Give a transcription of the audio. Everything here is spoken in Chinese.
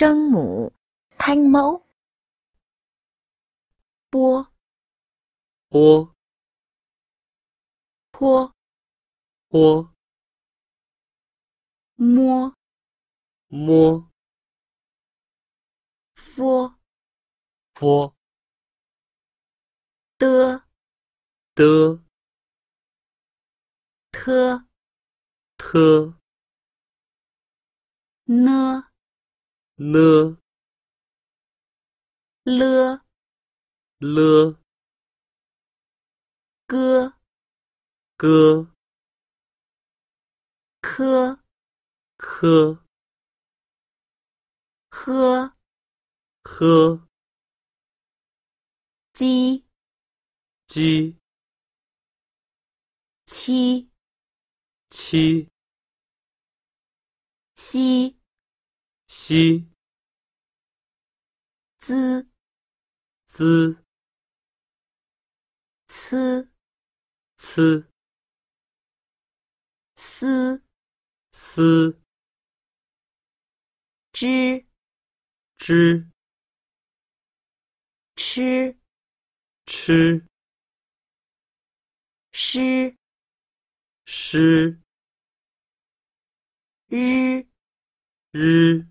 声母，t a m o b b p p m m f f d d t t n 了了了歌歌科科喝喝鸡鸡七七西西。滋滋呲呲嘶吱吃吃吃湿湿日日